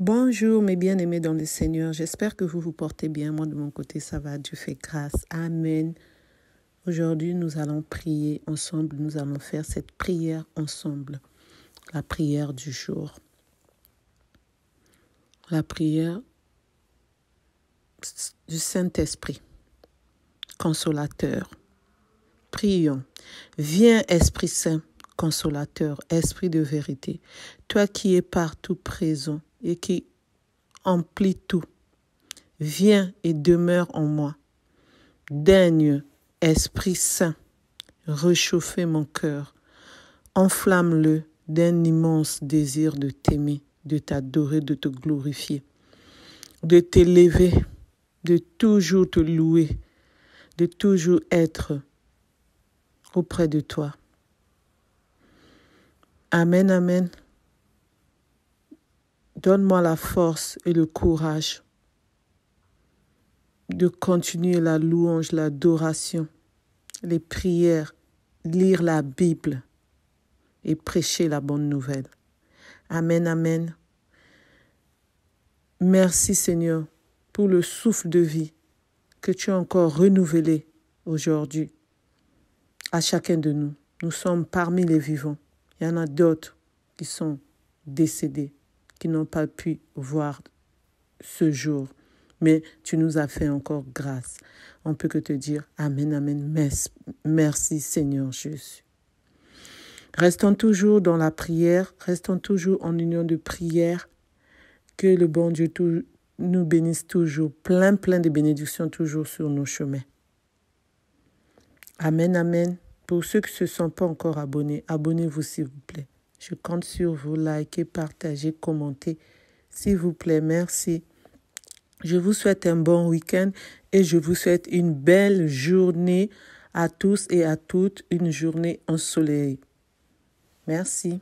Bonjour mes bien-aimés dans le Seigneur, j'espère que vous vous portez bien. Moi de mon côté, ça va, Dieu fait grâce. Amen. Aujourd'hui, nous allons prier ensemble, nous allons faire cette prière ensemble, la prière du jour. La prière du Saint-Esprit, consolateur. Prions. Viens, Esprit Saint, consolateur, Esprit de vérité, toi qui es partout présent et qui emplit tout. Viens et demeure en moi. Daigne, Esprit Saint, réchauffer mon cœur. Enflamme-le d'un immense désir de t'aimer, de t'adorer, de te glorifier, de t'élever, de toujours te louer, de toujours être auprès de toi. Amen, amen. Donne-moi la force et le courage de continuer la louange, l'adoration, les prières, lire la Bible et prêcher la bonne nouvelle. Amen, amen. Merci Seigneur pour le souffle de vie que tu as encore renouvelé aujourd'hui à chacun de nous. Nous sommes parmi les vivants. Il y en a d'autres qui sont décédés qui n'ont pas pu voir ce jour. Mais tu nous as fait encore grâce. On peut que te dire Amen, Amen. Merci, Seigneur Jésus. Restons toujours dans la prière, restons toujours en union de prière. Que le bon Dieu nous bénisse toujours, plein, plein de bénédictions toujours sur nos chemins. Amen, amen. Pour ceux qui ne se sont pas encore abonnés, abonnez-vous s'il vous plaît. Je compte sur vous. Likez, partager, commentez. S'il vous plaît, merci. Je vous souhaite un bon week-end et je vous souhaite une belle journée à tous et à toutes, une journée ensoleillée. Merci.